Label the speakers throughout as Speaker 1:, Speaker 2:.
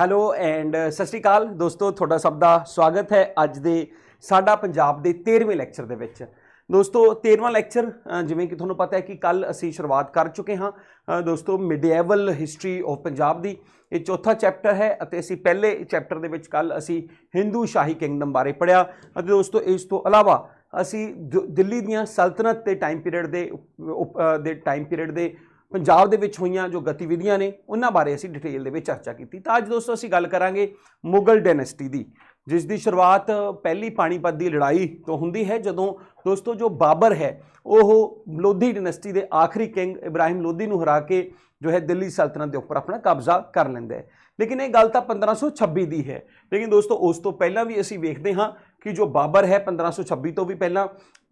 Speaker 1: Hello and ਸਤਿ ਸ਼੍ਰੀ ਅਕਾਲ ਦੋਸਤੋ ਤੁਹਾਡਾ ਸਭ ਦਾ ਸਵਾਗਤ ਹੈ ਅੱਜ ਦੇ ਸਾਡਾ ਪੰਜਾਬ ਦੇ 13ਵੇਂ ਲੈਕਚਰ ਦੇ ਵਿੱਚ ਦੋਸਤੋ 13ਵਾਂ ਲੈਕਚਰ ਜਿਵੇਂ ਕਿ ਤੁਹਾਨੂੰ ਪਤਾ ਹੈ ਕਿ ਕੱਲ ਅਸੀਂ ਸ਼ੁਰੂਆਤ ਕਰ ਚੁੱਕੇ ਹਾਂ ਦੋਸਤੋ ਮਿਡੀਏਵਲ ਹਿਸਟਰੀ ਆਫ ਪੰਜਾਬ ਦੀ ਇਹ ਚੌਥਾ ਚੈਪਟਰ ਹੈ ਅਤੇ ਅਸੀਂ ਪਹਿਲੇ ਚੈਪਟਰ ਦੇ ਵਿੱਚ ਕੱਲ ਅਸੀਂ ਹਿੰਦੂ ਸ਼ਾਹੀ ਕਿੰਗਡਮ ਬਾਰੇ ਪੜਿਆ ਅਤੇ ਦੋਸਤੋ ਇਸ ਤੋਂ ਇਲਾਵਾ ਅਸੀਂ ਦਿੱਲੀ ਦੀਆਂ ਸਲਤਨਤ ਤੇ ਟਾਈਮ ਪੀਰੀਅਡ ਦੇ ਦੇ ਟਾਈਮ ਪੀਰੀਅਡ ਦੇ ਪੰਜਾਬ ਦੇ ਵਿੱਚ ਹੋਈਆਂ ਜੋ ਗਤੀਵਿਧੀਆਂ ਨੇ ਉਹਨਾਂ ਬਾਰੇ ਅਸੀਂ ਡਿਟੇਲ ਦੇ ਵਿੱਚ ਚਰਚਾ ਕੀਤੀ ਤਾਂ ਅੱਜ ਦੋਸਤੋ ਅਸੀਂ ਗੱਲ ਕਰਾਂਗੇ ਮੁਗਲ ਡਾਇਨੈਸਟੀ ਦੀ ਜਿਸ ਦੀ ਸ਼ੁਰੂਆਤ ਪਹਿਲੀ ਪਾਣੀਪਤ ਦੀ ਲੜਾਈ ਤੋਂ ਹੁੰਦੀ ਹੈ ਜਦੋਂ ਦੋਸਤੋ ਜੋ ਬਾਬਰ ਹੈ ਉਹ ਲੋਧੀ ਡਾਇਨੈਸਟੀ ਦੇ ਆਖਰੀ ਕਿੰਗ ਇਬਰਾਹਿਮ ਲੋਧੀ ਨੂੰ ਹਰਾ ਕੇ ਜੋ ਹੈ ਦਿੱਲੀ ਸਲਤਨਤ ਦੇ ਉੱਪਰ ਆਪਣਾ ਕਬਜ਼ਾ ਕਰ ਲੈਂਦਾ ਹੈ ਲੇਕਿਨ ਇਹ ਗੱਲ ਤਾਂ 1526 ਦੀ ਹੈ ਲੇਕਿਨ ਦੋਸਤੋ ਉਸ ਤੋਂ ਪਹਿਲਾਂ ਵੀ ਅਸੀਂ ਵੇਖਦੇ ਹਾਂ ਕਿ ਜੋ ਬਾਬਰ ਹੈ 1526 ਤੋਂ ਵੀ ਪਹਿਲਾਂ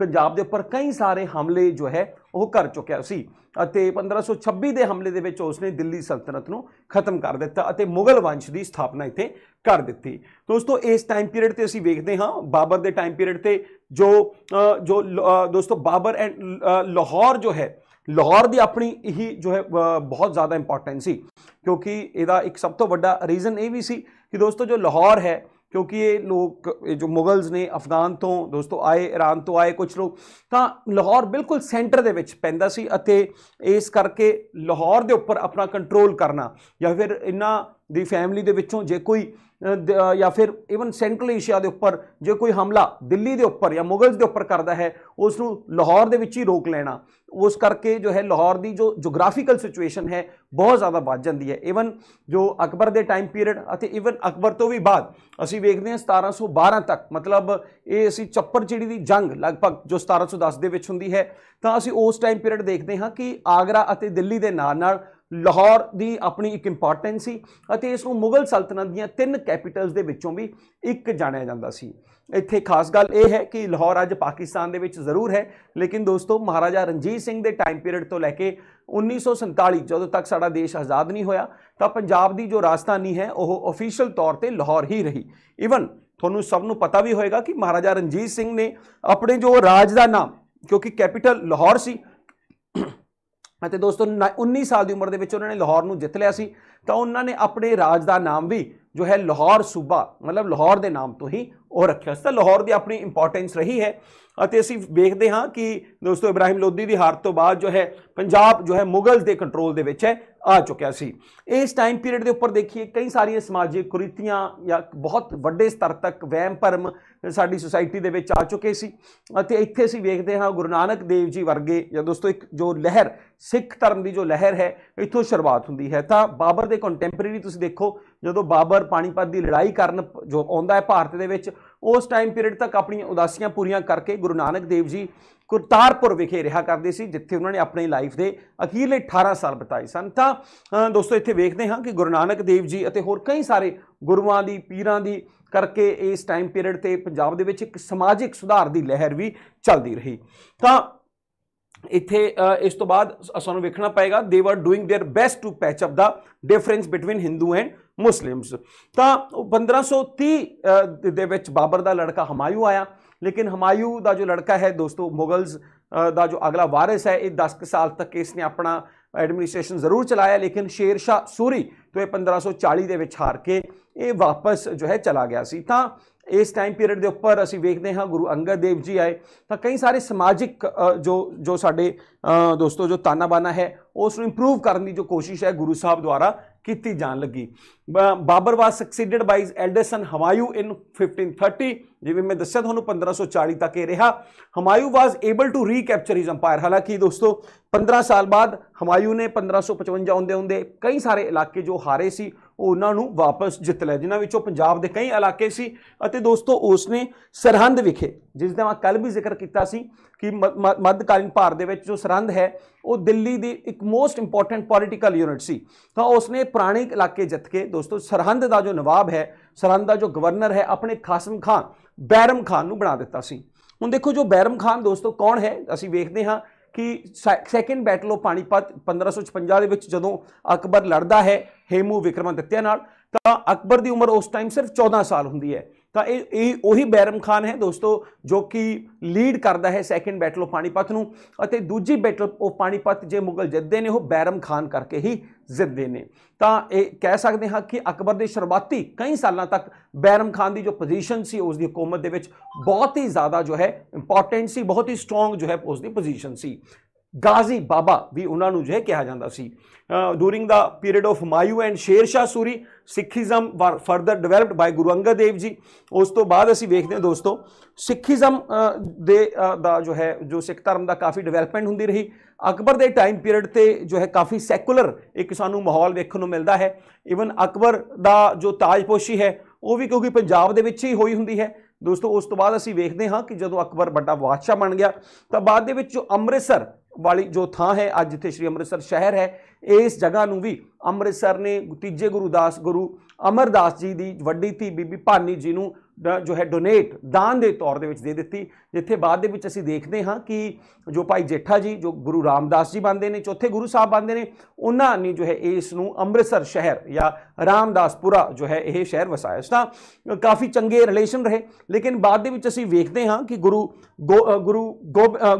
Speaker 1: ਪੰਜਾਬ ਦੇ ਉੱਪਰ ਕਈ ਸਾਰੇ ਹਮਲੇ ਜੋ ਹੈ ਉਹ ਕਰ ਚੁੱਕਿਆ ਸੀ ਅਤੇ 1526 ਦੇ ਹਮਲੇ ਦੇ ਵਿੱਚ ਉਸਨੇ ਦਿੱਲੀ ਸਲਤਨਤ ਨੂੰ ਖਤਮ ਕਰ ਦਿੱਤਾ ਅਤੇ ਮੁਗਲ ਵੰਸ਼ ਦੀ ਸਥਾਪਨਾ ਇੱਥੇ ਕਰ ਦਿੱਤੀ ਦੋਸਤੋ ਇਸ ਟਾਈਮ ਪੀਰੀਅਡ ਤੇ ਅਸੀਂ ਵੇਖਦੇ ਹਾਂ ਬਾਬਰ ਦੇ ਟਾਈਮ ਪੀਰੀਅਡ ਤੇ ਜੋ ਜੋ ਦੋਸਤੋ ਬਾਬਰ ਐਂਡ ਲਾਹੌਰ ਜੋ ਹੈ ਲਾਹੌਰ ਦੀ ਆਪਣੀ ਇਹੀ ਜੋ ਹੈ ਬਹੁਤ ਜ਼ਿਆਦਾ ਇੰਪੋਰਟੈਂਸ ਸੀ ਕਿਉਂਕਿ ਇਹਦਾ ਇੱਕ ਸਭ ਤੋਂ ਵੱਡਾ ਰੀਜ਼ਨ ਇਹ ਵੀ ਸੀ ਕਿ ਦੋਸਤੋ ਜੋ ਲਾਹੌਰ ਹੈ ਕਿਉਂਕਿ ਇਹ ਲੋਕ ਇਹ ਜੋ ਮੁਗਲਸ ਨੇ ਅਫਗਾਨ ਤੋਂ ਦੋਸਤੋ ਆਏ ਇਰਾਨ ਤੋਂ ਆਏ ਕੁਝ ਲੋਕ ਤਾਂ ਲਾਹੌਰ ਬਿਲਕੁਲ ਸੈਂਟਰ ਦੇ ਵਿੱਚ ਪੈਂਦਾ ਸੀ ਅਤੇ ਇਸ ਕਰਕੇ ਲਾਹੌਰ ਦੇ ਉੱਪਰ ਆਪਣਾ ਕੰਟਰੋਲ ਕਰਨਾ ਜਾਂ ਫਿਰ ਇਨ੍ਹਾਂ ਦੀ ਫੈਮਿਲੀ ਦੇ ਵਿੱਚੋਂ ਜੇ ਕੋਈ ਜਾਂ ਫਿਰ ਇਵਨ ਸੈਂਟਰਲ ਏਸ਼ੀਆ ਦੇ ਉੱਪਰ ਜੇ ਕੋਈ ਹਮਲਾ ਦਿੱਲੀ ਦੇ ਉੱਪਰ ਜਾਂ ਮੁਗਲਸ ਦੇ ਉੱਪਰ ਕਰਦਾ ਹੈ ਉਸ ਨੂੰ ਲਾਹੌਰ ਦੇ ਵਿੱਚ ਹੀ ਰੋਕ ਲੈਣਾ ਉਸ ਕਰਕੇ ਜੋ ਹੈ ਲਾਹੌਰ ਦੀ ਜੋ ਜੀਓਗ੍ਰਾਫੀਕਲ ਸਿਚੁਏਸ਼ਨ ਹੈ ਬਹੁਤ ਜ਼ਿਆਦਾ ਵੱਧ ਜਾਂਦੀ ਹੈ ਇਵਨ ਜੋ ਅਕਬਰ ਦੇ ਟਾਈਮ ਪੀਰੀਅਡ ਅਤੇ ਇਵਨ ਅਕਬਰ ਤੋਂ ਵੀ ਬਾਅਦ ਅਸੀਂ ਵੇਖਦੇ ਹਾਂ 1712 ਤੱਕ ਮਤਲਬ ਇਹ ਅਸੀਂ ਚੱਪਰ ਚਿੜੀ ਦੀ ਜੰਗ ਲਗਭਗ ਜੋ 1710 ਦੇ ਵਿੱਚ ਹੁੰਦੀ ਹੈ ਤਾਂ ਅਸੀਂ ਉਸ ਟਾਈਮ ਪੀਰੀਅਡ ਦੇਖਦੇ ਹਾਂ ਕਿ ਆਗਰਾ ਅਤੇ ਦਿੱਲੀ ਦੇ ਨਾਲ ਨਾਲ ਲਾਹੌਰ ਦੀ ਆਪਣੀ ਇੱਕ ਇੰਪੋਰਟੈਂਸ ਸੀ ਅਤੇ ਇਸ ਨੂੰ ਮੁਗਲ ਸਲਤਨਤ ਦੀਆਂ ਤਿੰਨ ਕੈਪੀਟਲਸ ਦੇ ਵਿੱਚੋਂ ਵੀ ਇੱਕ ਜਾਣਿਆ ਜਾਂਦਾ ਸੀ ਇੱਥੇ ਖਾਸ ਗੱਲ ਇਹ ਹੈ ਕਿ ਲਾਹੌਰ ਅੱਜ ਪਾਕਿਸਤਾਨ ਦੇ ਵਿੱਚ ਜ਼ਰੂਰ ਹੈ ਲੇਕਿਨ ਦੋਸਤੋ ਮਹਾਰਾਜਾ ਰਣਜੀਤ ਸਿੰਘ ਦੇ ਟਾਈਮ ਪੀਰੀਅਡ ਤੋਂ ਲੈ ਕੇ 1947 ਜਦੋਂ ਤੱਕ ਸਾਡਾ ਦੇਸ਼ ਆਜ਼ਾਦ ਨਹੀਂ ਹੋਇਆ ਤਾਂ ਪੰਜਾਬ ਦੀ ਜੋ ਰਾਜਧਾਨੀ ਹੈ ਉਹ ਅਫੀਸ਼ੀਅਲ ਤੌਰ ਤੇ ਲਾਹੌਰ ਹੀ ਰਹੀ ਇਵਨ ਤੁਹਾਨੂੰ ਸਭ ਨੂੰ ਪਤਾ ਵੀ ਹੋਏਗਾ ਕਿ ਮਹਾਰਾਜਾ ਰਣਜੀਤ ਸਿੰਘ ਨੇ ਆਪਣੇ ਜੋ ਰਾਜ ਦਾ ਨਾਮ ਕਿਉਂਕਿ ਕੈਪੀਟਲ ਲਾਹੌਰ ਸੀ ਅਤੇ ਦੋਸਤੋ 19 ਸਾਲ ਦੀ ਉਮਰ ਦੇ ਵਿੱਚ ਉਹਨਾਂ ਨੇ ਲਾਹੌਰ ਨੂੰ ਜਿੱਤ ਲਿਆ ਸੀ ਤਾਂ ਉਹਨਾਂ ਨੇ ਆਪਣੇ ਰਾਜ ਦਾ ਨਾਮ ਵੀ ਜੋ ਹੈ ਲਾਹੌਰ ਸੂਬਾ ਮਤਲਬ ਲਾਹੌਰ ਦੇ ਨਾਮ ਤੋਂ ਹੀ ਉਹ ਰੱਖਿਆ ਸੀ ਤਾਂ ਲਾਹੌਰ ਦੀ ਆਪਣੀ ਇੰਪੋਰਟੈਂਸ ਰਹੀ ਹੈ ਅਤੇ ਅਸੀਂ ਵੇਖਦੇ ਹਾਂ ਕਿ ਦੋਸਤੋ ਇਬਰਾਹਿਮ ਲੋਧੀ ਦੀ ਹਾਰ ਤੋਂ ਬਾਅਦ ਜੋ ਹੈ ਪੰਜਾਬ ਜੋ ਹੈ ਮੁਗਲ ਦੇ ਕੰਟਰੋਲ ਦੇ ਵਿੱਚ ਹੈ ਆ ਚੁੱਕਿਆ ਸੀ ਇਸ ਟਾਈਮ ਪੀਰੀਅਡ ਦੇ ਉੱਪਰ ਦੇਖੀਏ ਕਈ ਸਾਰੀਆਂ ਸਮਾਜਿਕ ਕੁਰੀਤੀਆਂ ਜਾਂ ਬਹੁਤ ਵੱਡੇ ਸਤਰ ਤੱਕ ਵਹਿਮ ਭਰਮ ਸਾਡੀ ਸੁਸਾਇਟੀ ਦੇ ਵਿੱਚ ਆ ਚੁੱਕੇ ਸੀ ਅਤੇ ਇੱਥੇ ਅਸੀਂ ਵੇਖਦੇ ਹਾਂ ਗੁਰੂ ਨਾਨਕ ਦੇਵ ਜੀ ਵਰਗੇ ਜਾਂ ਦੋਸਤੋ ਇੱਕ ਜੋ ਲਹਿਰ ਸਿੱਖ ਧਰਮ ਦੀ ਜੋ ਲਹਿਰ ਹੈ ਇੱਥੋਂ ਸ਼ੁਰੂਆਤ ਹੁੰਦੀ ਹੈ ਤਾਂ ਬਾਬਰ ਦੇ ਕੰਟੈਂਪਰੇਰੀ ਤੁਸੀਂ ਦੇਖੋ ਜਦੋਂ ਬਾਬਰ ਪਾਣੀਪਤ ਦੀ ਲੜਾਈ ਕਰਨ ਜੋ ਆਉਂਦਾ ਹੈ ਭਾਰਤ ਦੇ ਵਿੱਚ ਉਸ ਟਾਈਮ ਪੀਰੀਅਡ ਤੱਕ ਆਪਣੀਆਂ ਉਦਾਸੀਆਂ ਪੂਰੀਆਂ ਕਰਕੇ ਗੁਰੂ ਨਾਨਕ ਦੇਵ ਜੀ ਕੁਰਤਾਰਪੁਰ ਵਿਖੇ ਰਿਹਾ ਕਰਦੇ ਸੀ ਜਿੱਥੇ ਉਹਨਾਂ ਨੇ ਆਪਣੀ ਲਾਈਫ ਦੇ ਅਖੀਰਲੇ 18 ਸਾਲ ਬਿਤਾਏ ਸਨ ਤਾਂ ਦੋਸਤੋ ਇੱਥੇ ਵੇਖਦੇ ਹਾਂ ਕਿ ਗੁਰੂ ਨਾਨਕ ਦੇਵ ਜੀ ਅਤੇ ਹੋਰ ਕਈ ਸਾਰੇ ਗੁਰੂਆਂ ਦੀ ਪੀਰਾਂ ਦੀ ਕਰਕੇ ਇਸ ਟਾਈਮ ਪੀਰੀਅਡ ਤੇ ਪੰਜਾਬ ਦੇ ਵਿੱਚ ਇੱਕ ਸਮਾਜਿਕ ਸੁਧਾਰ ਦੀ ਲਹਿਰ ਵੀ ਚੱਲਦੀ ਰਹੀ ਤਾਂ ਇੱਥੇ ਇਸ ਤੋਂ ਬਾਅਦ ਸਾਨੂੰ ਵੇਖਣਾ ਪਏਗਾ they were doing their best to patch up the difference between Hindu and Muslims ਤਾਂ 1530 ਦੇ ਵਿੱਚ ਬਾਬਰ ਦਾ ਲੜਕਾ ਹਮਾਇੂ ਆਇਆ ਲੇਕਿਨ हमायूं ਦਾ ਜੋ ਲੜਕਾ ਹੈ ਦੋਸਤੋ ਮੁਗਲਸ ਦਾ ਜੋ ਅਗਲਾ ਵਾਰਿਸ ਹੈ ਇਹ 10 ਸਾਲ ਤੱਕ ਇਸ ਨੇ ਆਪਣਾ ਐਡਮਿਨਿਸਟ੍ਰੇਸ਼ਨ ਜ਼ਰੂਰ ਚਲਾਇਆ ਲੇਕਿਨ ਸ਼ੇਰ ਸ਼ਾਹ ਸੂਰੀ ਤੋਂ ਇਹ 1540 ਦੇ ਵਿੱਚ ਹਾਰ ਕੇ ਇਹ ਵਾਪਸ ਜੋ ਹੈ ਚਲਾ ਗਿਆ ਸੀ ਤਾਂ ਇਸ ਟਾਈਮ ਪੀਰੀਅਡ ਦੇ ਉੱਪਰ ਅਸੀਂ ਵੇਖਦੇ ਹਾਂ ਗੁਰੂ ਅੰਗਦ ਦੇਵ ਜੀ ਆਏ ਤਾਂ ਕਈ ਸਾਰੇ ਸਮਾਜਿਕ ਜੋ ਜੋ ਸਾਡੇ ਦੋਸਤੋ ਜੋ ਤਾਨਾਬਾਨਾ ਹੈ ਉਸ ਨੂੰ ਇੰਪਰੂਵ ਕਰਨ ਦੀ ਜੋ ਕੋਸ਼ਿਸ਼ ਹੈ ਗੁਰੂ ਸਾਹਿਬ ਦੁਆਰਾ ਕੀਤੀ ਜਾਣ ਲੱਗੀ Babur was succeeded by elder son elder Humayun in 1530 ਜਿਵੇਂ ਮੈਂ ਦੱਸਿਆ ਤੁਹਾਨੂੰ 1540 ਤੱਕ ਇਹ ਰਿਹਾ Humayun was able to recapture his empire ਹਾਲਾਂਕਿ ਦੋਸਤੋ 15 ਸਾਲ ਬਾਅਦ ਹਮਾਯੂ ਨੇ 1555 ਹੁੰਦੇ ਹੁੰਦੇ ਕਈ ਸਾਰੇ ਇਲਾਕੇ ਜੋ ਹਾਰੇ ਸੀ ਉਹਨਾਂ ਨੂੰ ਵਾਪਸ ਜਿੱਤ ਲਿਆ ਜਿਨ੍ਹਾਂ ਵਿੱਚੋਂ ਪੰਜਾਬ ਦੇ ਕਈ ਇਲਾਕੇ ਸੀ ਅਤੇ ਦੋਸਤੋ ਉਸ ਨੇ ਸਰਹੰਦ ਵਿਖੇ ਜਿਸ ਦਾ ਮੈਂ ਕੱਲ ਵੀ ਜ਼ਿਕਰ ਕੀਤਾ ਸੀ ਕਿ ਮੱਧਕਾਲੀਨ ਭਾਰਤ ਦੇ ਵਿੱਚ ਜੋ ਸਰਹੰਦ ਹੈ ਉਹ ਦਿੱਲੀ ਦੀ ਇੱਕ ਮੋਸਟ ਇੰਪੋਰਟੈਂਟ ਪੋਲਿਟੀਕਲ ਯੂਨਿਟ ਸੀ ਤਾਂ ਉਸ ਨੇ ਪੁਰਾਣੇ ਇਲਾਕੇ ਜਿੱਤ ਕੇ ਦੋਸਤੋ ਸਰਹੰਦ ਦਾ ਜੋ ਨਵਾਬ ਹੈ ਸਰਹੰਦ ਦਾ ਜੋ ਗਵਰਨਰ ਹੈ ਆਪਣੇ ਖਾਸਮ ਖਾਨ ਬੈਰਮ ਖਾਨ ਨੂੰ ਬਣਾ ਦਿੱਤਾ ਸੀ ਹੁਣ ਦੇਖੋ ਜੋ ਬੈਰਮ ਖਾਨ ਦੋਸਤੋ ਕੌਣ ਹੈ ਅਸੀਂ ਵੇਖਦੇ ਹਾਂ ਕਿ ਸੈਕੰਡ ਬੈਟਲ ਆਫ ਪਾਣੀਪਤ 1556 ਦੇ ਵਿੱਚ ਜਦੋਂ ਅਕਬਰ ਲੜਦਾ ਹੈ ਹੇਮੂ ਵਿਕਰਮਾਦਿੱਤਿਆ ਨਾਲ ਤਾਂ ਅਕਬਰ ਦੀ ਉਮਰ ਉਸ ਟਾਈਮ ਸਿਰਫ 14 ਸਾਲ ਹੁੰਦੀ ਹੈ ਤਾਂ ਇਹ ਇਹ ਉਹੀ ਬੈਰਮ ਖਾਨ ਹੈ ਦੋਸਤੋ ਜੋ ਕਿ ਲੀਡ ਕਰਦਾ ਹੈ ਸੈਕੰਡ ਬੈਟਲ ਆਫ ਪਾਣੀਪਤ ਨੂੰ ਅਤੇ ਦੂਜੀ ਬੈਟਲ ਆਫ ਪਾਣੀਪਤ ਜੇ ਮੁਗਲ ਜਿੱਤਦੇ ਨੇ ਉਹ ਬੈਰਮ ਖਾਨ ਕਰਕੇ ਹੀ ਜਿੱਤਦੇ ਨੇ ਤਾਂ ਇਹ ਕਹਿ ਸਕਦੇ ਹਾਂ ਕਿ ਅਕਬਰ ਦੇ ਸ਼ੁਰੂਆਤੀ ਕਈ ਸਾਲਾਂ ਤੱਕ ਬੈਰਮ ਖਾਨ ਦੀ ਜੋ ਪੋਜੀਸ਼ਨ ਸੀ ਉਸ ਦੀ ਹਕੂਮਤ ਦੇ ਵਿੱਚ ਬਹੁਤ ਹੀ ਜ਼ਿਆਦਾ ਜੋ ਹੈ ਇੰਪੋਰਟੈਂਟ ਸੀ ਬਹੁਤ ਹੀ ਸਟਰੋਂਗ ਜੋ ਹੈ ਉਸ ਦੀ ਪੋਜੀਸ਼ਨ ਸੀ ਗਾਜ਼ੀ ਬਾਬਾ ਵੀ ਉਹਨਾਂ ਨੂੰ ਜੇ ਕਿਹਾ ਜਾਂਦਾ ਸੀ during the period of Humayun and Sher Shah Suri Sikhism were further developed by Guru Angad Dev ji ਉਸ ਤੋਂ ਬਾਅਦ ਅਸੀਂ ਵੇਖਦੇ ਹਾਂ ਦੋਸਤੋ ਸਿੱਖੀਜ਼ਮ ਦੇ ਦਾ ਜੋ ਹੈ ਜੋ ਸਿੱਖ ਧਰਮ ਦਾ ਕਾਫੀ ਡਿਵੈਲਪਮੈਂਟ ਹੁੰਦੀ ਰਹੀ ਅਕਬਰ ਦੇ ਟਾਈਮ ਪੀਰੀਅਡ ਤੇ ਜੋ ਹੈ ਕਾਫੀ ਸੈਕੂਲਰ ਇੱਕ ਸਾਨੂੰ ਮਾਹੌਲ ਵੇਖਣ ਨੂੰ ਮਿਲਦਾ ਹੈ ਇਵਨ ਅਕਬਰ ਦਾ ਜੋ ਤਾਜਪੋਸ਼ੀ ਹੈ ਉਹ ਵੀ ਕਿਉਂਕਿ ਪੰਜਾਬ ਦੇ ਵਿੱਚ ਹੀ ਹੋਈ ਹੁੰਦੀ ਹੈ ਦੋਸਤੋ ਉਸ ਤੋਂ ਬਾਅਦ ਅਸੀਂ ਵੇਖਦੇ ਹਾਂ ਕਿ ਜਦੋਂ ਅਕਬਰ ਵੱਡਾ ਬਾਦਸ਼ਾਹ ਬਣ ਗਿਆ ਤਾਂ ਬਾਅਦ ਦੇ ਵਿੱਚ ਜੋ ਅੰਮ੍ਰਿਤਸਰ ਵਾਲੀ ਜੋ ਥਾਂ ਹੈ ਅੱਜ ਜਿੱਥੇ ਸ੍ਰੀ ਅੰਮ੍ਰਿਤਸਰ ਸ਼ਹਿਰ ਹੈ ਇਸ ਜਗ੍ਹਾ ਨੂੰ ਵੀ ਅੰਮ੍ਰਿਤਸਰ ਨੇ ਤੀਜੇ ਗੁਰੂ ਦਾਸ ਗੁਰੂ ਅਮਰਦਾਸ ਜੀ ਦੀ ਵੱਡੀ ਧੀ ਬੀਬੀ ਭਾਨੀ ਜੀ ਨੂੰ ਜੋ ਹੈ ਡੋਨੇਟ ਦਾਨ ਦੇ ਤੌਰ ਦੇ ਵਿੱਚ ਦੇ ਦਿੱਤੀ ਜਿੱਥੇ ਬਾਅਦ ਦੇ ਵਿੱਚ ਅਸੀਂ ਦੇਖਦੇ ਹਾਂ ਕਿ ਜੋ ਭਾਈ ਜੇਠਾ ਜੀ ਜੋ ਗੁਰੂ ਰਾਮਦਾਸ ਜੀ ਬੰਦੇ ਨੇ ਚੌਥੇ ਗੁਰੂ ਸਾਹਿਬ ਬੰਦੇ ਨੇ ਉਹਨਾਂ ਨੇ ਜੋ ਹੈ ਇਸ ਨੂੰ ਅੰਮ੍ਰਿਤਸਰ ਸ਼ਹਿਰ ਜਾਂ ਰਾਮਦਾਸਪੁਰਾ ਜੋ ਹੈ ਇਹ ਸ਼ਹਿਰ ਵਸਾਇਆ ਇਸ ਤਾਂ ਕਾਫੀ ਚੰਗੇ ਰਿਲੇਸ਼ਨ ਰਹੇ ਲੇਕਿਨ ਬਾਅਦ ਦੇ ਵਿੱਚ ਅਸੀਂ ਵੇਖਦੇ ਹਾਂ ਕਿ ਗੁਰੂ ਗੁਰੂ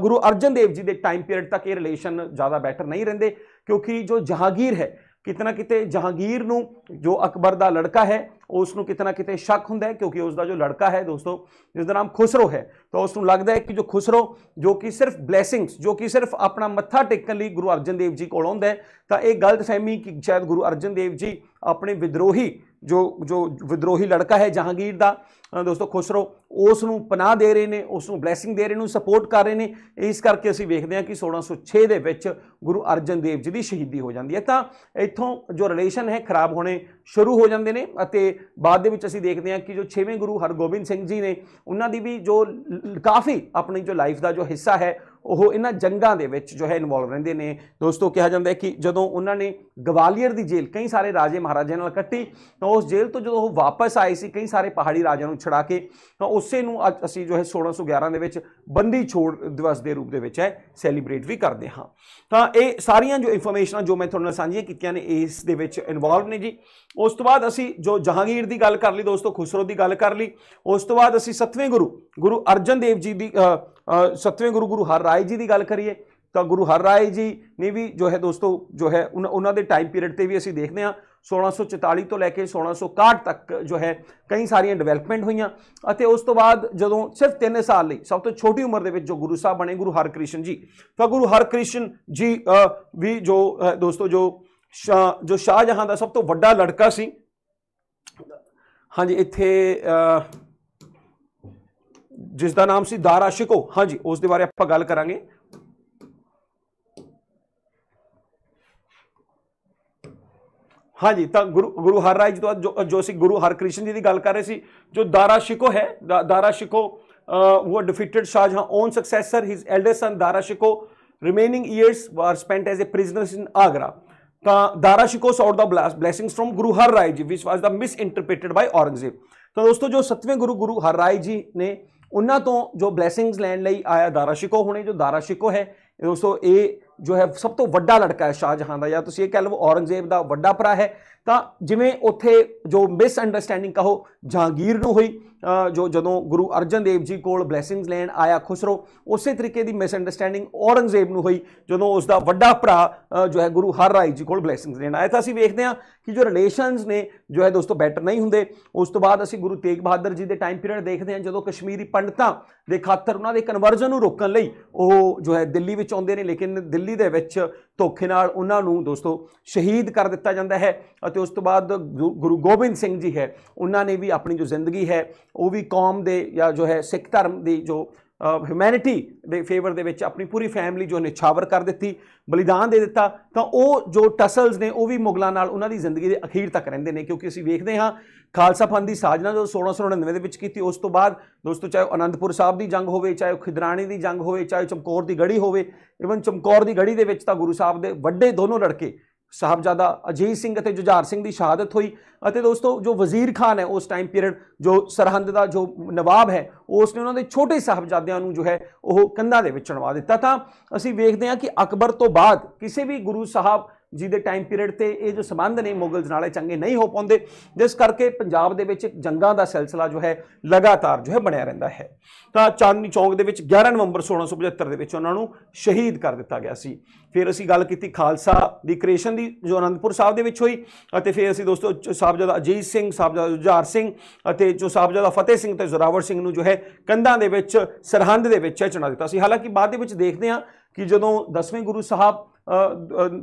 Speaker 1: ਗੁਰੂ ਅਰਜਨ ਦੇਵ ਜੀ ਦੇ ਟਾਈਮ ਪੀਰੀਅਡ ਤੱਕ ਇਹ ਰਿਲੇਸ਼ਨ ਜ਼ਿਆਦਾ ਬੈਟਰ ਨਹੀਂ ਰਹਿੰਦੇ ਕਿਉਂਕਿ ਜੋ ਜਹਾਂਗੀਰ ਹੈ ਕਿਤਨਾ ਕਿਤੇ ਜਹਾਂਗੀਰ ਨੂੰ ਜੋ ਅਕਬਰ ਦਾ ਲੜਕਾ ਹੈ ਉਸ ਨੂੰ ਕਿਤਨਾ ਕਿਤੇ ਸ਼ੱਕ ਹੁੰਦਾ ਹੈ ਕਿਉਂਕਿ ਉਸ ਦਾ ਜੋ ਲੜਕਾ ਹੈ ਦੋਸਤੋ ਜਿਸ ਦਾ ਨਾਮ ਖੁਸਰੋ ਹੈ ਤਾਂ ਉਸ ਨੂੰ ਲੱਗਦਾ ਹੈ ਕਿ ਜੋ ਖੁਸਰੋ ਜੋ ਕਿ ਸਿਰਫ ਬਲੇਸਿੰਗਸ ਜੋ ਕਿ ਸਿਰਫ ਆਪਣਾ ਮੱਥਾ ਟੇਕਣ ਲਈ ਗੁਰੂ ਅਰਜਨ ਦੇਵ ਜੀ ਕੋਲ ਆਉਂਦਾ ਹੈ ਤਾਂ ਇਹ ਗਲਤ ਫਹਿਮੀ ਕਿ ਸ਼ਾਇਦ ਗੁਰੂ ਅਰਜਨ ਦੇਵ ਜੀ ਆਪਣੇ ਵਿਦਰੋਹੀ ਜੋ ਜੋ ਵਿਦਰੋਹੀ ਲੜਕਾ ਹੈ ਜਹਾਂਗੀਰ ਦਾ ਦੋਸਤੋ ਖੁਸ਼ ਰਹੋ ਉਸ ਨੂੰ ਪਨਾਹ ਦੇ ਰਹੇ ਨੇ ਉਸ ਨੂੰ ਬਲੇਸਿੰਗ ਦੇ ਰਹੇ ਨੇ ਸਪੋਰਟ ਕਰ ਰਹੇ ਨੇ ਇਸ ਕਰਕੇ ਅਸੀਂ ਵੇਖਦੇ ਹਾਂ ਕਿ 1606 ਦੇ ਵਿੱਚ ਗੁਰੂ ਅਰਜਨ ਦੇਵ ਜੀ ਦੀ ਸ਼ਹੀਦੀ ਹੋ ਜਾਂਦੀ ਹੈ ਤਾਂ ਇੱਥੋਂ ਜੋ ਰਿਲੇਸ਼ਨ ਹੈ ਖਰਾਬ ਹੋਣੇ ਸ਼ੁਰੂ ਹੋ ਜਾਂਦੇ ਨੇ ਅਤੇ ਬਾਅਦ ਦੇ ਵਿੱਚ ਅਸੀਂ ਦੇਖਦੇ ਹਾਂ ਕਿ ਜੋ 6ਵੇਂ ਗੁਰੂ ਹਰਗੋਬਿੰਦ ਸਿੰਘ ਜੀ ਨੇ ਉਹਨਾਂ ਦੀ ਵੀ ਜੋ ਕਾਫੀ ਆਪਣੀ ਜੋ ਲਾਈਫ ਦਾ ਜੋ ਹਿੱਸਾ ਹੈ ਉਹ ਇਹਨਾਂ ਜੰਗਾਂ ਦੇ ਵਿੱਚ ਜੋ ਹੈ ਇਨਵੋਲਵ ਰਹਿੰਦੇ ਨੇ ਦੋਸਤੋ ਕਿਹਾ ਜਾਂਦਾ ਹੈ ਕਿ ਜਦੋਂ ਉਹਨਾਂ ਨੇ ਗਵਾਲੀਅਰ ਦੀ ਜੇਲ੍ਹ ਕਈ ਸਾਰੇ ਰਾਜੇ ਮਹਾਰਾਜਿਆਂ ਨਾਲ ਕੱਟੀ ਤਾਂ ਉਸ ਜੇਲ੍ਹ ਤੋਂ ਜਦੋਂ ਉਹ ਵਾਪਸ ਆਏ ਸੀ ਕਈ ਸਾਰੇ ਪਹਾੜੀ ਰਾਜਿਆਂ ਨੂੰ ਛੜਾ ਕੇ ਤਾਂ ਉਸੇ ਨੂੰ ਅੱਜ ਅਸੀਂ ਜੋ ਹੈ 1611 ਦੇ ਵਿੱਚ ਬੰਦੀ ਛੋੜ ਦਿਵਸ ਦੇ ਰੂਪ ਦੇ ਵਿੱਚ ਹੈ ਸੈਲੀਬ੍ਰੇਟ ਵੀ ਕਰਦੇ ਹਾਂ ਤਾਂ ਇਹ ਸਾਰੀਆਂ ਜੋ ਇਨਫੋਰਮੇਸ਼ਨਾਂ ਜੋ ਮੈਂ ਤੁਹਾਨੂੰ ਨਾਲ ਸਾਂਝੀਆਂ ਕੀਤੀਆਂ ਨੇ ਇਸ ਦੇ ਵਿੱਚ ਇਨਵੋਲਵ ਨੇ ਜੀ ਉਸ ਤੋਂ ਬਾਅਦ ਅਸੀਂ ਜੋ ਜਹਾਂਗੀਰ ਦੀ ਗੱਲ ਕਰ ਲਈ ਦੋਸਤੋ ਖੁਸਰੋ ਦੀ ਗੱਲ ਕਰ ਲਈ ਉਸ ਤੋਂ ਬਾਅਦ ਅਸੀਂ ਸੱਤਵੇਂ ਗੁਰੂ ਗੁਰੂ ਅਰਜਨ ਦੇਵ ਜੀ ਦੀ ਸਤਵੇਂ ਗੁਰੂ ਗੁਰੂ ਹਰ ਰਾਏ ਜੀ ਦੀ ਗੱਲ ਕਰੀਏ ਤਾਂ ਗੁਰੂ ਹਰ ਰਾਏ ਜੀ ਨੇ ਵੀ ਜੋ ਹੈ ਦੋਸਤੋ ਜੋ ਹੈ ਉਹਨਾਂ ਦੇ ਟਾਈਮ ਪੀਰੀਅਡ ਤੇ ਵੀ ਅਸੀਂ ਦੇਖਦੇ ਹਾਂ 1644 ਤੋਂ ਲੈ ਕੇ 1661 ਤੱਕ ਜੋ ਹੈ ਕਈ ਸਾਰੀਆਂ ਡਿਵੈਲਪਮੈਂਟ ਹੋਈਆਂ ਅਤੇ ਉਸ ਤੋਂ ਬਾਅਦ ਜਦੋਂ ਸਿਰਫ 3 ਸਾਲ ਲਈ ਸਭ ਤੋਂ ਛੋਟੀ ਉਮਰ ਦੇ ਵਿੱਚ ਜੋ ਗੁਰੂ ਸਾਹਿਬ ਬਣੇ ਗੁਰੂ ਹਰਕ੍ਰਿਸ਼ਨ ਜੀ ਤਾਂ ਗੁਰੂ ਹਰਕ੍ਰਿਸ਼ਨ ਜੀ ਵੀ ਜੋ ਦੋਸਤੋ ਜੋ ਜੋ ਸ਼ਾਹਜਹਾਂ ਦਾ ਸਭ ਤੋਂ ਵੱਡਾ ਲੜਕਾ ਸੀ ਹਾਂਜੀ ਇੱਥੇ ਜਿਸ ਦਾ ਨਾਮ ਸੀ ਦਾਰਾ ਸ਼ਿਕੋ ਹਾਂਜੀ ਉਸ ਦੇ ਬਾਰੇ ਆਪਾਂ ਗੱਲ ਕਰਾਂਗੇ ਹਾਂਜੀ ਤਾਂ ਗੁਰੂ ਗੁਰੂ ਹਰ ਰਾਏ ਜੀ ਤੋਂ ਜੋ ਅਸੀਂ ਗੁਰੂ ਹਰਕ੍ਰਿਸ਼ਨ ਜੀ ਦੀ ਗੱਲ ਕਰ ਰਹੇ ਸੀ ਜੋ ਦਾਰਾ ਸ਼ਿਕੋ ਹੈ ਦਾਰਾ ਸ਼ਿਕੋ who defeated Shah Jahan's own successor, his eldest son Dara Shikoh. Remaining years were spent as a prisoner in Agra. Uh, Dara Shikoh sought the blessings from Guru Har Rai Ji, which was the misinterpreted by Aurangzeb. तो दोस्तों जो सतवें गुरु गुरु हर राय जी ने ਉਹਨਾਂ ਤੋਂ ਜੋ blessings ਲੈਣ ਲਈ ਆਇਆ ਦਾਰਾ ਸ਼ਿਕੋ ਹੁਣੇ ਜੋ ਦਾਰਾ ਸ਼ਿਕੋ ਹੈ ਦੋਸਤੋ ਇਹ ਜੋ ਹੈ ਸਭ ਤੋਂ ਵੱਡਾ ਲੜਕਾ ਹੈ ਸ਼ਾਹਜਹਾਂ ਦਾ ਜਾਂ ਤੁਸੀਂ ਇਹ ਕਹਿ ਲਵੋ ਔਰੰਗਜ਼ੇਬ ਦਾ ਵੱਡਾ ਭਰਾ ਹੈ ਤਾਂ ਜਿਵੇਂ ਉੱਥੇ ਜੋ ਮਿਸ ਅੰਡਰਸਟੈਂਡਿੰਗ ਕਹੋ ਜਹਾਂਗੀਰ ਨੂੰ ਹੋਈ ਜੋ ਜਦੋਂ ਗੁਰੂ ਅਰਜਨ ਦੇਵ ਜੀ ਕੋਲ ਬਲੇਸਿੰਗਸ ਲੈਣ ਆਇਆ ਖੁਸਰੋ ਉਸੇ ਤਰੀਕੇ ਦੀ ਮਿਸ ਅੰਡਰਸਟੈਂਡਿੰਗ ਔਰੰਗਜ਼ੇਬ ਨੂੰ ਹੋਈ ਜਦੋਂ ਉਸ ਦਾ ਵੱਡਾ ਭਰਾ ਜੋ ਹੈ ਗੁਰੂ ਹਰ ਰਾਏ ਜੀ ਕੋਲ ਬਲੇਸਿੰਗਸ ਲੈਣ ਆਇਆ ਤਾਂ ਅਸੀਂ ਵੇਖਦੇ ਹਾਂ ਕਿ ਜੋ ਰਿਲੇਸ਼ਨਸ ਨੇ ਜੋ ਹੈ ਦੋਸਤੋ ਬੈਟਰ ਨਹੀਂ ਹੁੰਦੇ ਉਸ ਤੋਂ ਬਾਅਦ ਅਸੀਂ ਗੁਰੂ ਤੇਗ ਬਹਾਦਰ ਜੀ ਦੇ ਟਾਈਮ ਪੀਰੀਅਡ ਦੇਖਦੇ ਹਾਂ ਜਦੋਂ ਕਸ਼ਮੀਰੀ ਪੰਡਤਾਂ ਦੇ ਖਾਤਰ ਉਹਨਾਂ ਦੇ ਕਨਵਰਜਨ ਨੂੰ ਰੋਕਣ ਲਈ ਉਹ ਜੋ ਹੈ ਦਿੱਲੀ ਵਿੱਚ ਆਉਂਦੇ ਨੇ ਲੇਕਿਨ ਦਿੱਲੀ ਦਿੱਲੀ ਦੇ ਵਿੱਚ ਧੋਖੇ ਨਾਲ ਉਹਨਾਂ ਨੂੰ ਦੋਸਤੋ ਸ਼ਹੀਦ ਕਰ ਦਿੱਤਾ ਜਾਂਦਾ ਹੈ ਅਤੇ ਉਸ ਤੋਂ ਬਾਅਦ ਗੁਰੂ ਗੋਬਿੰਦ ਸਿੰਘ ਜੀ ਹੈ ਉਹਨਾਂ ਨੇ ਵੀ ਆਪਣੀ ਜੋ ਜ਼ਿੰਦਗੀ ਹੈ ਉਹ ਵੀ ਕੌਮ ਦੇ ਜਾਂ ਜੋ ਹੈ ਸਿੱਖ ਧਰਮ ਦੀ ਜੋ ਹਿਊਮੈਨਿਟੀ ਦੇ ਫੇਵਰ ਦੇ ਵਿੱਚ ਆਪਣੀ ਪੂਰੀ ਫੈਮਿਲੀ ਜੋ ਨਿਛਾਵਰ ਕਰ ਦਿੱਤੀ ਬਲੀਦਾਨ ਦੇ ਦਿੱਤਾ ਤਾਂ ਉਹ ਜੋ ਟਸਲਸ ਨੇ ਉਹ ਵੀ ਮੁਗਲਾਂ ਨਾਲ ਉਹਨਾਂ ਦੀ ਜ਼ਿੰਦਗੀ ਦੇ ਅਖੀਰ ਤੱਕ ਰਹਿੰਦੇ ਨੇ ਕਿਉਂਕਿ ਅਸੀਂ ਵੇਖਦੇ ਹਾਂ ਖਾਲਸਾ ਪੰਥ ਦੀ ਸਾਜਨਾ ਜੋ 1699 ਦੇ ਵਿੱਚ ਕੀਤੀ ਉਸ ਤੋਂ ਬਾਅਦ ਦੋਸਤੋ ਚਾਹੇ ਅਨੰਦਪੁਰ ਸਾਹਿਬ ਦੀ ਜੰਗ ਹੋਵੇ ਚਾਹੇ ਖਿਦਰਾਣੀ ਦੀ ਜੰਗ ਹੋਵੇ ਚਾਹੇ ਚਮਕੌਰ ਦੀ ਗੜੀ ਹੋਵੇ ਇਵਨ ਚਮਕੌਰ ਦੀ ਗੜੀ ਦੇ ਵਿੱਚ ਤਾਂ ਗੁਰੂ ਸਾਹਿਬ ਦੇ ਵੱਡੇ ਦੋਨੋਂ ਲੜਕੇ ਸਾਹਿਬਜ਼ਾਦਾ ਅਜੀਤ ਸਿੰਘ ਅਤੇ ਜੁਝਾਰ ਸਿੰਘ ਦੀ ਸ਼ਹਾਦਤ ਹੋਈ ਅਤੇ ਦੋਸਤੋ ਜੋ ਵਜ਼ੀਰ ਖਾਨ ਹੈ ਉਸ ਟਾਈਮ ਪੀਰੀਅਡ ਜੋ ਸਰਹੰਦ ਦਾ ਜੋ ਨਵਾਬ ਹੈ ਉਸ ਨੇ ਉਹਨਾਂ ਦੇ ਛੋਟੇ ਸਾਹਿਬਜ਼ਾਦਿਆਂ ਨੂੰ ਜੋ ਹੈ ਉਹ ਕੰਧਾਂ ਦੇ ਵਿੱਚ ਚੜਵਾ ਦਿੱਤਾ ਤਾਂ ਅਸੀਂ ਵੇਖਦੇ ਹਾਂ ਕਿ ਅਕਬਰ ਤੋਂ ਬਾਅਦ ਕਿਸੇ ਵੀ ਗੁਰੂ ਸਾਹਿਬ ਜਿਹਦੇ ਟਾਈਮ ਪੀਰੀਅਡ ਤੇ ਇਹ ਜੋ ਸਬੰਧ ਨੇ ਮੁਗਲਜ਼ ਨਾਲੇ ਚੰਗੇ ਨਹੀਂ ਹੋ ਪਾਉਂਦੇ ਜਿਸ ਕਰਕੇ ਪੰਜਾਬ ਦੇ ਵਿੱਚ ਜੰਗਾਂ ਦਾ ਸਿਲਸਿਲਾ ਜੋ ਹੈ ਲਗਾਤਾਰ ਜੋ ਹੈ ਬਣਿਆ ਰਹਿੰਦਾ ਹੈ ਤਾਂ ਚਾਂਦਨੀ ਚੌਂਕ ਦੇ ਵਿੱਚ 11 ਨਵੰਬਰ 1675 ਦੇ ਵਿੱਚ ਉਹਨਾਂ ਨੂੰ ਸ਼ਹੀਦ ਕਰ ਦਿੱਤਾ ਗਿਆ ਸੀ ਫਿਰ ਅਸੀਂ ਗੱਲ ਕੀਤੀ ਖਾਲਸਾ ਦੀ ਕ੍ਰੀਏਸ਼ਨ ਦੀ ਜੋ ਅਨੰਦਪੁਰ ਸਾਹਿਬ ਦੇ ਵਿੱਚ ਹੋਈ ਅਤੇ ਫਿਰ ਅਸੀਂ ਦੋਸਤੋ ਸਾਹਿਬਜ਼ਾਦਾ ਅਜੀਤ ਸਿੰਘ ਸਾਹਿਬਜ਼ਾਦਾ ਜੁਝਾਰ ਸਿੰਘ ਅਤੇ ਜੋ ਸਾਹਿਬਜ਼ਾਦਾ ਫਤਿਹ ਸਿੰਘ ਤੇ ਜ਼ੋਰਾਵਰ ਸਿੰਘ ਨੂੰ ਜੋ ਹੈ ਕੰਧਾਂ ਦੇ ਵਿੱਚ ਸਰਹੰਦ ਦੇ ਵਿੱਚ ਚਣਾ ਦਿੱਤਾ ਸੀ ਹਾਲਾਂਕਿ ਬਾਅਦ ਦੇ ਵਿੱਚ ਦੇਖਦੇ ਹਾਂ ਕਿ ਜਦੋਂ 10ਵੇਂ ਗੁਰੂ ਸਾਹਿਬ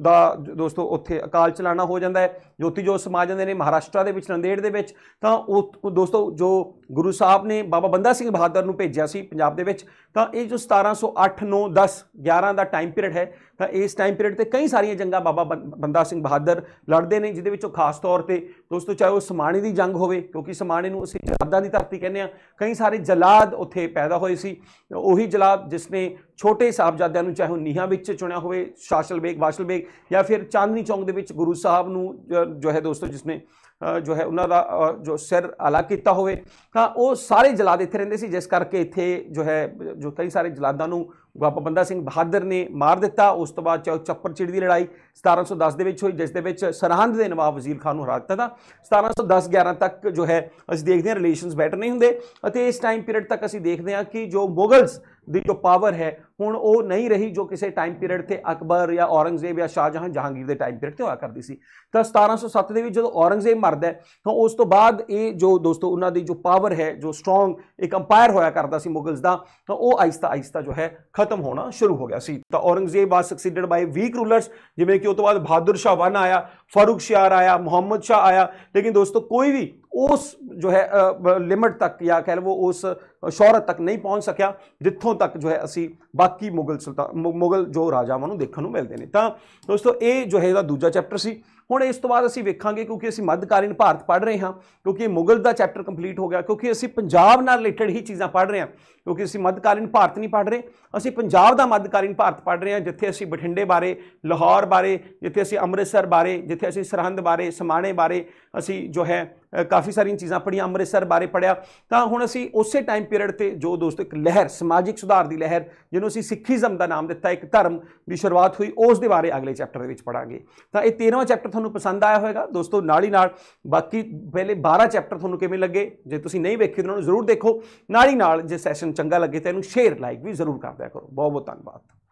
Speaker 1: ਦਾ ਦੋਸਤੋ ਉੱਥੇ ਅਕਾਲ ਚਲਾਣਾ ਹੋ ਜਾਂਦਾ ਹੈ ਜੋਤੀ ਜੋਤ ਸਮਾ ਜਾਂਦੇ ਨੇ ਮਹਾਰਾਸ਼ਟਰ ਦੇ ਵਿੱਚ ਨੰਦੇੜ ਦੇ ਵਿੱਚ ਤਾਂ ਉਹ ਦੋਸਤੋ ਜੋ ਗੁਰੂ ਸਾਹਿਬ ਨੇ ਬਾਬਾ ਬੰਦਾ ਸਿੰਘ ਬਹਾਦਰ ਨੂੰ ਭੇਜਿਆ ਸੀ ਪੰਜਾਬ ਦੇ ਵਿੱਚ ਤਾਂ ਇਹ ਜੋ 1708 9 10 11 ਦਾ ਟਾਈਮ ਪੀਰੀਅਡ ਹੈ ਤਾਂ ਇਸ ਟਾਈਮ ਪੀਰੀਅਡ ਤੇ ਕਈ ਸਾਰੀਆਂ ਜੰਗਾਂ ਬਾਬਾ ਬੰਦਾ ਸਿੰਘ ਬਹਾਦਰ ਲੜਦੇ ਨੇ ਜਿਹਦੇ ਵਿੱਚੋਂ ਖਾਸ ਤੌਰ ਤੇ ਦੋਸਤੋ ਚਾਹੇ ਉਹ ਸਮਾਣੇ ਦੀ ਜੰਗ ਹੋਵੇ ਕਿਉਂਕਿ ਸਮਾਣੇ ਨੂੰ ਅਸੀਂ ਜਲਾਦਾਂ ਦੀ ਧਰਤੀ ਕਹਿੰਦੇ ਆ ਕਈ ਸਾਰੇ ਜਲਾਦ ਉੱਥੇ ਪੈਦਾ ਹੋਏ ਸੀ ਉਹੀ ਜਲਾਦ ਜਿਸ ਨੇ ਛੋਟੇ ਸਾਹਿਬਜ਼ਾਦਿਆਂ ਨੂੰ ਚਾਹੇ ਉਹ ਨੀਹਾਂ ਵਿੱਚ ਚੁਣਿਆ ਹੋਵੇ ਸ਼ਾਸ਼ਲ ਬੇਗ ਵਾਸ਼ਲ ਬੇਗ ਜਾਂ ਫਿਰ ਚਾਂਦਨੀ ਚੌਂਕ ਦੇ ਵਿੱਚ ਗੁਰੂ ਸਾਹਿਬ ਨੂੰ ਜੋ ਹੈ ਦੋਸਤੋ ਜਿਸ ਨੇ ਜੋ ਹੈ ਉਹਨਾਂ ਦਾ ਜੋ ਸਿਰ ਅਲੱਗ ਕੀਤਾ ਹੋਵੇ ਤਾਂ ਉਹ ਸਾਰੇ ਜਲਾਦ ਇੱਥੇ ਰਹਿੰਦੇ ਸੀ ਜਿਸ ਕਰਕੇ ਇੱਥੇ ਜੋ ਹੈ ਜੋ ਕਈ ਸਾਰੇ ਜਲਾਦਾਂ ਨੂੰ ਬਾਬਾ ਬੰਦਾ ਸਿੰਘ ਬਹਾਦਰ ਨੇ ਮਾਰ ਦਿੱਤਾ ਉਸ ਤੋਂ ਬਾਅਦ ਚੱਪਰ ਚਿੜੀ ਦੀ ਲੜਾਈ 1710 ਦੇ ਵਿੱਚ ਹੋਈ ਜਿਸ ਦੇ ਵਿੱਚ ਸਰਹੰਦ ਦੇ ਨਵਾਬ ਵਜ਼ੀਰ ਖਾਨ ਨੂੰ ਹਰਾ ਦਿੱਤਾ ਦਾ 1710 11 ਤੱਕ ਜੋ ਹੈ ਅਸੀਂ ਦੇਖਦੇ ਹਾਂ ਰਿਲੇਸ਼ਨਸ ਬੈਟਰ ਨਹੀਂ ਹੁੰਦੇ ਅਤੇ ਇਸ ਟਾਈਮ ਪੀਰੀਅਡ ਤੱਕ ਅਸੀਂ ਦੇਖਦੇ ਹਾਂ ਕਿ ਜੋ ਮੁਗਲਸ ਦੀ ਜੋ ਪਾਵਰ ਹੈ ਹੁਣ ਉਹ ਨਹੀਂ ਰਹੀ ਜੋ ਕਿਸੇ ਟਾਈਮ ਪੀਰੀਅਡ ਤੇ ਅਕਬਰ ਜਾਂ ਔਰੰਗਜ਼ੇਬ ਜਾਂ ਸ਼ਾਹਜਹਾਂ ਜਹਾਂਗੀਰ ਦੇ ਟਾਈਮ ਪੀਰੀਅਡ ਤੇ ਹੋਇਆ ਕਰਦੀ ਸੀ ਤਾਂ 1707 ਦੇ ਵਿੱਚ ਜਦੋਂ ਔਰੰਗਜ਼ੇਬ ਮਰਦਾ ਤਾਂ ਉਸ ਤੋਂ ਬਾਅਦ ਇਹ ਜੋ ਦੋਸਤੋ ਉਹਨਾਂ ਦੀ ਜੋ ਪਾਵਰ ਹੈ ਜੋ ਸਟਰੋਂਗ ਇੱਕ ਅੰਪਾਇਰ ਹੋਇਆ ਕਰਦਾ ਸੀ ਮੁਗਲਸ ਦਾ ਤਾਂ ਉਹ ਆਇਸਤਾ ਆਇਸਤਾ ਜੋ ਹੈ ਖਤਮ ਹੋਣਾ ਸ਼ੁਰੂ ਹੋ ਗਿਆ ਸੀ ਤਾਂ ਔਰੰਗਜ਼ੇਬ ਆ ਸਕਸੀਡਡ ਬਾਈ ਵੀਕ ਰੂਲਰਸ ਜਿਵੇਂ ਕਿ ਉਸ ਤੋਂ ਬਾਅਦ ਬਹਾਦਰ ਸ਼ਾਹ ਵਨ ਆਇਆ ਫਾਰੂਕ ਸ਼ਾਹ ਆਇਆ ਮੁਹੰਮਦ ਸ਼ਾਹ ਆਇਆ ਲੇਕਿਨ ਦੋਸਤੋ ਕੋਈ ਵੀ ਉਸ ਜੋ ਹੈ ਲਿਮਟ ਤੱਕ ਜਾਂ ਕਹਿ वो ਉਸ ਸ਼ੌਹਰਤ ਤੱਕ ਨਹੀਂ ਪਹੁੰਚ ਸਕਿਆ ਜਿੱਥੋਂ ਤੱਕ ਜੋ ਹੈ ਅਸੀਂ ਬਾਕੀ ਮੁਗਲ ਸੁਲਤਾਨ ਮੁਗਲ ਜੋ ਰਾਜਾਵਾਂ ਨੂੰ ਦੇਖਣ ਨੂੰ ਮਿਲਦੇ ਨੇ ਤਾਂ ਦੋਸਤੋ ਇਹ ਜੋ ਹੈ ਇਹਦਾ ਦੂਜਾ ਚੈਪਟਰ ਸੀ ਹੁਣ ਇਸ ਤੋਂ ਬਾਅਦ ਅਸੀਂ ਵੇਖਾਂਗੇ ਕਿਉਂਕਿ ਅਸੀਂ ਮੱਧਕਾਲੀਨ ਭਾਰਤ ਪੜ੍ਹ ਰਹੇ ਹਾਂ ਕਿਉਂਕਿ ਮੁਗਲ ਦਾ ਚੈਪਟਰ ਕੰਪਲੀਟ ਹੋ ਗਿਆ ਕਿਉਂਕਿ ਅਸੀਂ ਪੰਜਾਬ ਨਾਲ ਰਿਲੇਟਡ ਹੀ ਚੀਜ਼ਾਂ ਪੜ੍ਹ ਰਹੇ ਹਾਂ ਕਿਉਂਕਿ ਅਸੀਂ ਮੱਧਕਾਲੀਨ ਭਾਰਤ ਨਹੀਂ ਪੜ੍ਹ ਰਹੇ ਅਸੀਂ ਪੰਜਾਬ ਦਾ ਮੱਧਕਾਲੀਨ ਭਾਰਤ ਪੜ੍ਹ ਰਹੇ ਹਾਂ ਜਿੱਥੇ ਅਸੀਂ ਬਠਿੰਡੇ ਬਾਰੇ ਲਾਹੌਰ ਬਾਰੇ ਜਿੱਥੇ ਅਸੀਂ ਅੰਮ੍ਰਿਤਸਰ ਬਾਰੇ ਜਿੱਥੇ ਅਸੀਂ ਸਰਹੰਦ ਬਾਰੇ ਸਮਾਣੇ ਬਾਰੇ ਅਸੀਂ ਜੋ ਹੈ ਕਾਫੀ ਸਾਰੀਆਂ ਚੀਜ਼ਾਂ ਪੜ੍ਹੀਆਂ ਅੰਮ੍ਰਿਤਸਰ ਬਾਰੇ ਪੜਿਆ ਤਾਂ ਹੁਣ ਅਸੀਂ ਉਸੇ ਟਾਈਮ ਪੀਰੀਅਡ ਤੇ ਜੋ ਦੋਸਤ ਇੱਕ ਲਹਿਰ ਸਮਾਜਿਕ ਸੁਧਾਰ ਦੀ ਲਹਿਰ ਜਿਹਨੂੰ ਅਸੀਂ ਸਿੱਖੀਜ਼ਮ ਦਾ ਨਾਮ ਦਿੱਤਾ ਇੱਕ ਧਰਮ ਦੀ ਸ਼ੁਰੂਆਤ ਹੋਈ ਉਸ ਦੇ ਬਾਰੇ ਅਗਲੇ ਚੈਪਟਰ ਦੇ ਵਿੱਚ ਪੜਾਂਗੇ ਤਾਂ ਇਹ 13ਵਾਂ ਚੈਪਟਰ ਤੁਹਾਨੂੰ ਪਸੰਦ ਆਇਆ ਹੋਵੇਗਾ ਦੋਸਤੋ ਨਾਲ ਹੀ ਨਾਲ ਬਾਕੀ ਪਹਿਲੇ 12 ਚੈਪਟਰ ਤੁਹਾਨੂੰ ਕਿਵੇਂ ਲੱਗੇ ਜੇ ਤੁਸੀਂ ਨਹੀਂ ਵੇਖੇ ਉਹਨਾਂ ਨੂੰ ਜ਼ਰੂਰ ਦੇਖੋ ਨਾਲ ਹੀ ਨਾਲ ਜੇ ਸੈਸ਼ਨ ਚੰਗਾ ਲੱਗੇ ਤਾਂ ਇਹਨੂੰ ਸ਼ੇਅਰ ਲਾਈਕ ਵੀ ਜ਼ਰੂਰ ਕਰ ਦਿਆ ਕਰੋ ਬਹੁਤ ਬਹੁਤ ਧੰਨਵਾਦ